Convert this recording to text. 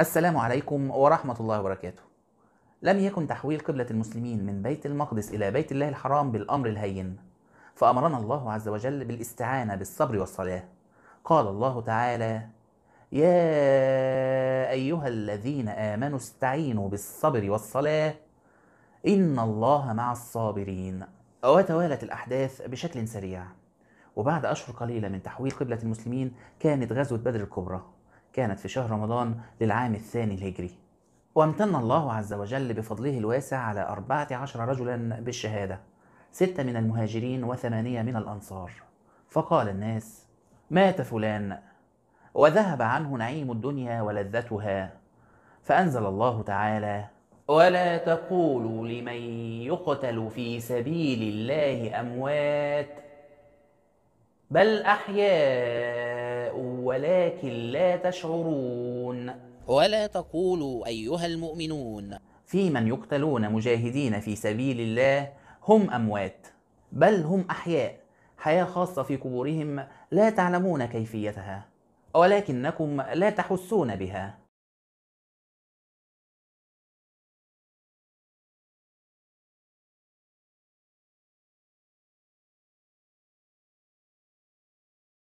السلام عليكم ورحمة الله وبركاته. لم يكن تحويل قبلة المسلمين من بيت المقدس إلى بيت الله الحرام بالأمر الهين، فأمرنا الله عز وجل بالاستعانة بالصبر والصلاة. قال الله تعالى: يا أيها الذين آمنوا استعينوا بالصبر والصلاة إن الله مع الصابرين. وتوالت الأحداث بشكل سريع، وبعد أشهر قليلة من تحويل قبلة المسلمين كانت غزوة بدر الكبرى كانت في شهر رمضان للعام الثاني الهجري وامتن الله عز وجل بفضله الواسع على أربعة عشر رجلا بالشهادة ستة من المهاجرين وثمانية من الأنصار فقال الناس مات فلان وذهب عنه نعيم الدنيا ولذتها فأنزل الله تعالى ولا تقولوا لمن يقتل في سبيل الله أموات بل أحياء ولكن لا تشعرون ولا تقولوا أيها المؤمنون في من يقتلون مجاهدين في سبيل الله هم أموات بل هم أحياء حياة خاصة في قبورهم لا تعلمون كيفيتها ولكنكم لا تحسون بها